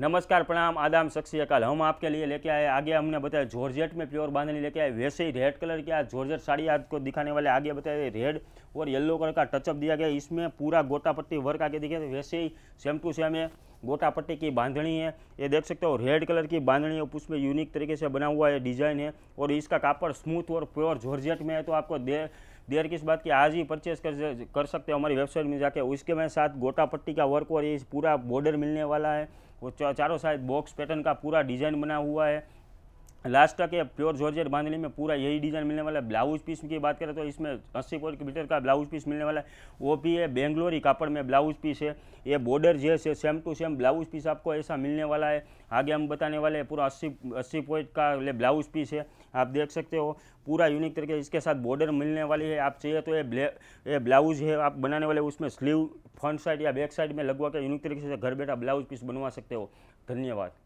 नमस्कार प्रणाम आदाम शख्सी अकाल हम आपके लिए लेके आए आगे हमने बताया जॉर्जेट में प्योर बांधनी लेके आए वैसे ही रेड कलर की आज जॉर्जेट साड़ी आपको दिखाने वाले आगे बताया रेड और येलो कलर का टचअप दिया गया इसमें पूरा गोटा पट्टी वर्क आगे दिखे वैसे ही सेम टू सेम है गोटा पट्टी की बांधनी है ये देख सकते हो रेड कलर की बांधनी है उसमें यूनिक तरीके से बना हुआ है डिज़ाइन है और इसका कापड़ स्मूथ और प्योर जॉर्जेट में है तो आपको दे देर किस बात की आज ही परचेस कर कर सकते हो हमारी वेबसाइट में जाके उसके में साथ गोटा पट्टी का वर्क और ये पूरा बॉर्डर मिलने वाला है वो चारों साइड बॉक्स पैटर्न का पूरा डिज़ाइन बना हुआ है लास्ट का के प्योर जॉर्जेट बांधनी में पूरा यही डिज़ाइन मिलने वाला है ब्लाउज पीस की बात करें तो इसमें अस्सी मीटर का ब्लाउज पीस मिलने वाला है वो भी है बेंगलोरी कापड़ में ब्लाउज पीस है ये बॉर्डर जैसे है same to same blouse piece आपको ऐसा मिलने वाला है आगे हम बताने वाले हैं पूरा अस्सी अस्सी पॉइंट का ब्लाउज पीस है आप देख सकते हो पूरा यूनिक तरीके इसके साथ बॉर्डर मिलने वाली है आप चाहिए तो ये ये ब्लाउज है आप बनाने वाले उसमें स्लीव फ्रंट साइड या बैक साइड में लगवा के यूनिक तरीके से घर बैठा ब्लाउज पीस बनवा सकते हो धन्यवाद